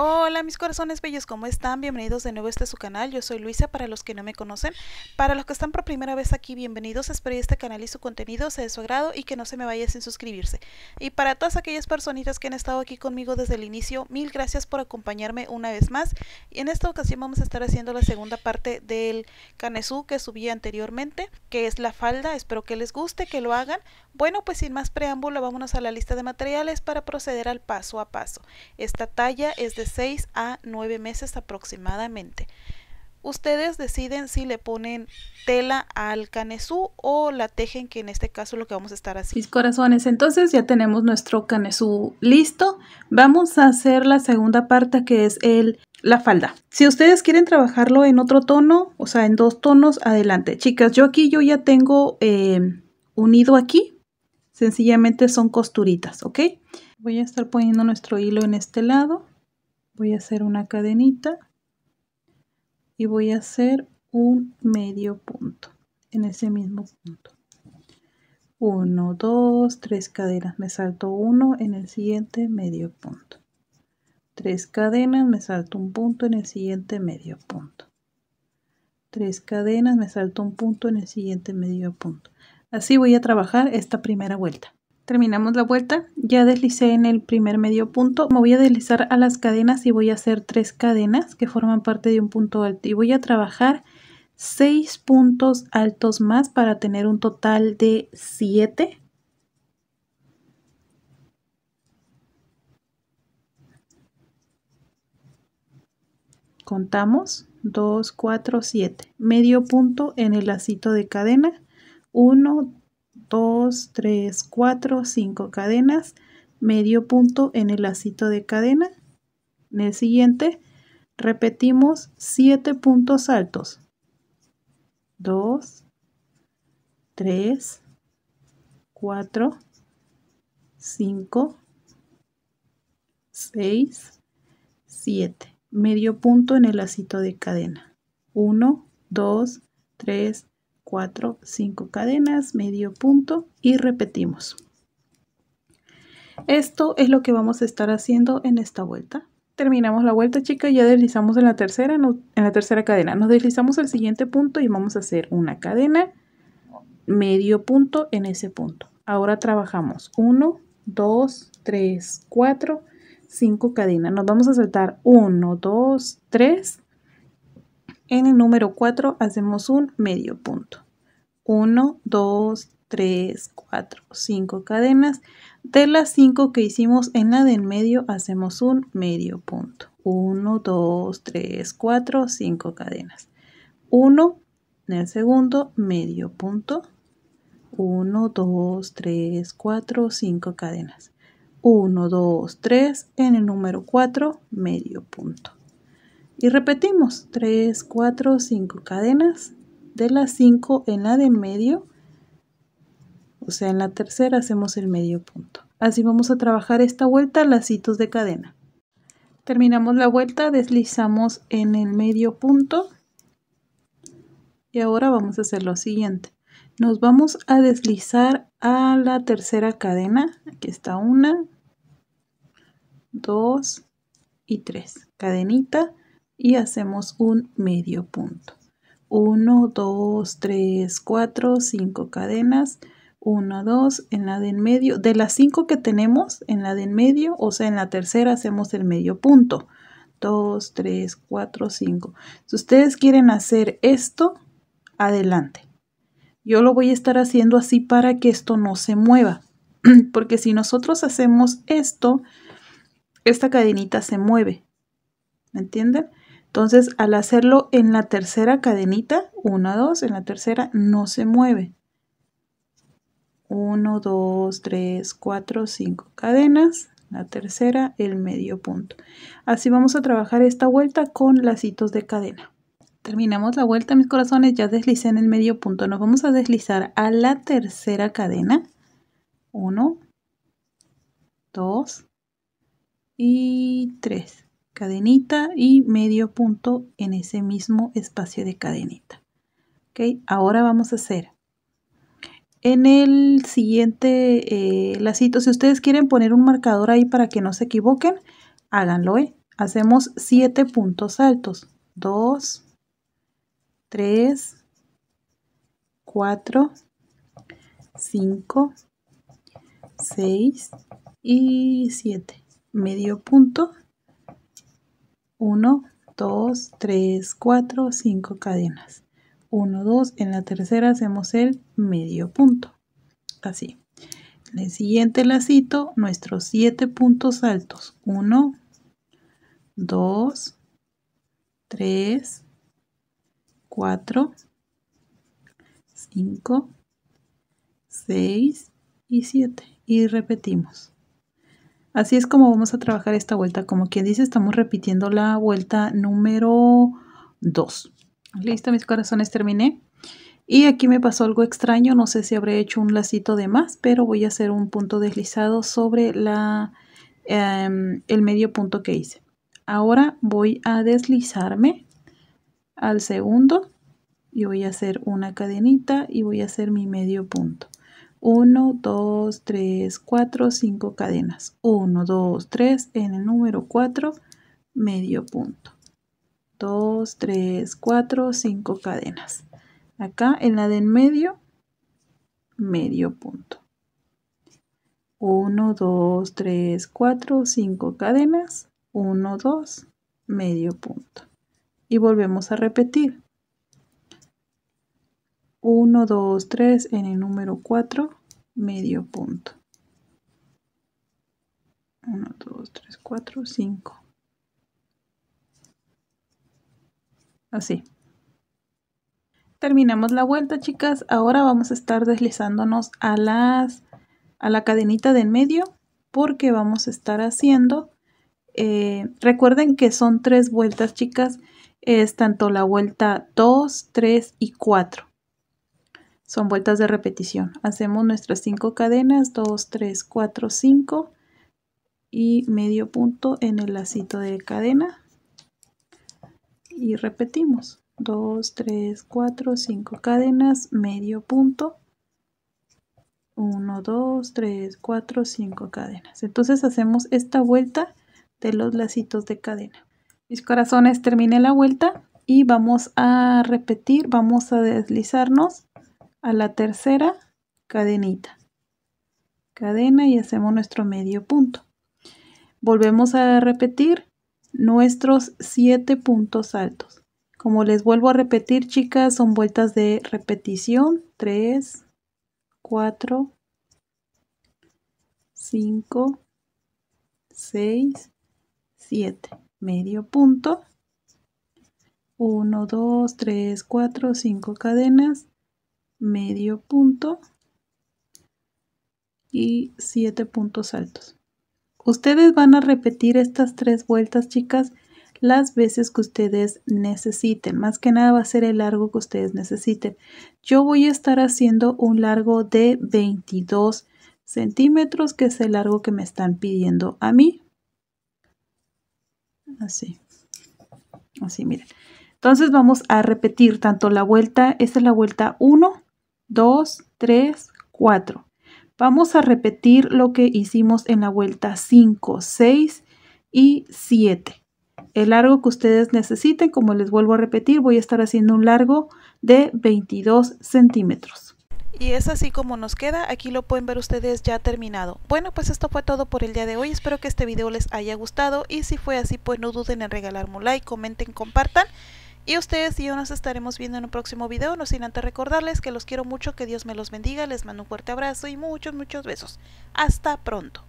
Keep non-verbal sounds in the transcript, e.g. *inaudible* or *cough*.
Hola mis corazones bellos, ¿cómo están? Bienvenidos de nuevo a este su canal, yo soy Luisa para los que no me conocen, para los que están por primera vez aquí, bienvenidos, espero que este canal y su contenido sea de su agrado y que no se me vaya sin suscribirse. Y para todas aquellas personitas que han estado aquí conmigo desde el inicio, mil gracias por acompañarme una vez más. Y en esta ocasión vamos a estar haciendo la segunda parte del canesú que subí anteriormente, que es la falda, espero que les guste, que lo hagan. Bueno, pues sin más preámbulo, vámonos a la lista de materiales para proceder al paso a paso. Esta talla es de 6 a 9 meses aproximadamente. Ustedes deciden si le ponen tela al canesú o la tejen, que en este caso lo que vamos a estar haciendo. Mis corazones, entonces ya tenemos nuestro canesú listo. Vamos a hacer la segunda parte que es el la falda. Si ustedes quieren trabajarlo en otro tono, o sea, en dos tonos, adelante. Chicas, yo aquí yo ya tengo eh, unido aquí. Sencillamente son costuritas, ¿ok? Voy a estar poniendo nuestro hilo en este lado voy a hacer una cadenita y voy a hacer un medio punto en ese mismo punto 1 2 3 cadenas me salto uno en el siguiente medio punto 3 cadenas me salto un punto en el siguiente medio punto 3 cadenas me salto un punto en el siguiente medio punto así voy a trabajar esta primera vuelta Terminamos la vuelta, ya deslicé en el primer medio punto, me voy a deslizar a las cadenas y voy a hacer tres cadenas que forman parte de un punto alto y voy a trabajar seis puntos altos más para tener un total de 7. Contamos dos cuatro siete medio punto en el lacito de cadena, 1, 2, 3, 4, 5 cadenas, medio punto en el lacito de cadena. En el siguiente repetimos 7 puntos altos. 2, 3, 4, 5, 6, 7. Medio punto en el lacito de cadena. 1, 2, 3, 4. 4, 5 cadenas, medio punto y repetimos. Esto es lo que vamos a estar haciendo en esta vuelta. Terminamos la vuelta, chicas, ya deslizamos en la tercera, en la tercera cadena. Nos deslizamos al siguiente punto y vamos a hacer una cadena, medio punto en ese punto. Ahora trabajamos 1, 2, 3, 4, 5 cadenas. Nos vamos a saltar 1, 2, 3 en el número 4 hacemos un medio punto. 1, 2, 3, 4, 5 cadenas. De las 5 que hicimos en la del medio hacemos un medio punto. 1, 2, 3, 4, 5 cadenas. 1 en el segundo medio punto. 1, 2, 3, 4, 5 cadenas. 1, 2, 3 en el número 4 medio punto. Y repetimos 3, 4, 5 cadenas de las 5 en la de medio. O sea, en la tercera hacemos el medio punto. Así vamos a trabajar esta vuelta lacitos de cadena. Terminamos la vuelta, deslizamos en el medio punto. Y ahora vamos a hacer lo siguiente. Nos vamos a deslizar a la tercera cadena. Aquí está una, dos y tres. Cadenita y hacemos un medio punto. 1, 2, 3, 4, 5 cadenas. 1, 2, en la de en medio. De las 5 que tenemos, en la de en medio, o sea, en la tercera hacemos el medio punto. 2, 3, 4, 5. Si ustedes quieren hacer esto, adelante. Yo lo voy a estar haciendo así para que esto no se mueva. *clears throat* Porque si nosotros hacemos esto, esta cadenita se mueve. ¿Me entienden? Entonces, al hacerlo en la tercera cadenita, 1, 2, en la tercera no se mueve. 1, 2, 3, 4, 5 cadenas, la tercera el medio punto. Así vamos a trabajar esta vuelta con lacitos de cadena. Terminamos la vuelta, mis corazones, ya deslicé en el medio punto. Nos vamos a deslizar a la tercera cadena. 1, 2 y 3 cadenita y medio punto en ese mismo espacio de cadenita. ¿Ok? Ahora vamos a hacer en el siguiente eh, lacito, si ustedes quieren poner un marcador ahí para que no se equivoquen, háganlo. ¿eh? Hacemos siete puntos altos. 2, 3, 4, 5, 6 y 7. Medio punto 1, 2, 3, 4, 5 cadenas. 1, 2, en la tercera hacemos el medio punto. Así. En el siguiente lacito, nuestros 7 puntos altos. 1, 2, 3, 4, 5, 6 y 7. Y repetimos. Así es como vamos a trabajar esta vuelta. Como quien dice, estamos repitiendo la vuelta número 2. Listo, mis corazones, terminé. Y aquí me pasó algo extraño, no sé si habré hecho un lacito de más, pero voy a hacer un punto deslizado sobre la, em, el medio punto que hice. Ahora voy a deslizarme al segundo y voy a hacer una cadenita y voy a hacer mi medio punto. 1, 2, 3, 4, 5 cadenas. 1, 2, 3, en el número 4, medio punto. 2, 3, 4, 5 cadenas. Acá en la de en medio, medio punto. 1, 2, 3, 4, 5 cadenas. 1, 2, medio punto. Y volvemos a repetir. 1, 2, 3, en el número 4, medio punto. 1, 2, 3, 4, 5. Así. Terminamos la vuelta, chicas. Ahora vamos a estar deslizándonos a, las, a la cadenita de en medio porque vamos a estar haciendo... Eh, recuerden que son tres vueltas, chicas. Es tanto la vuelta 2, 3 y 4 son vueltas de repetición. Hacemos nuestras 5 cadenas, 2, 3, 4, 5 y medio punto en el lacito de cadena y repetimos. 2, 3, 4, 5 cadenas, medio punto. 1, 2, 3, 4, 5 cadenas. Entonces hacemos esta vuelta de los lacitos de cadena. Mis corazones, terminé la vuelta y vamos a repetir, vamos a deslizarnos a la tercera cadenita. Cadena y hacemos nuestro medio punto. Volvemos a repetir nuestros siete puntos altos. Como les vuelvo a repetir, chicas, son vueltas de repetición. 3, 4, 5, 6, 7. Medio punto. 1, 2, 3, 4, 5 cadenas medio punto y siete puntos altos. Ustedes van a repetir estas tres vueltas, chicas, las veces que ustedes necesiten. Más que nada va a ser el largo que ustedes necesiten. Yo voy a estar haciendo un largo de 22 centímetros, que es el largo que me están pidiendo a mí. Así. Así, miren. Entonces vamos a repetir tanto la vuelta, esta es la vuelta 1, 2, 3, 4. Vamos a repetir lo que hicimos en la vuelta 5, 6 y 7. El largo que ustedes necesiten, como les vuelvo a repetir, voy a estar haciendo un largo de 22 centímetros. Y es así como nos queda, aquí lo pueden ver ustedes ya terminado. Bueno, pues esto fue todo por el día de hoy, espero que este video les haya gustado y si fue así pues no duden en regalarme un like, comenten, compartan. Y ustedes y yo nos estaremos viendo en un próximo video, no sin antes recordarles que los quiero mucho, que Dios me los bendiga, les mando un fuerte abrazo y muchos, muchos besos. Hasta pronto.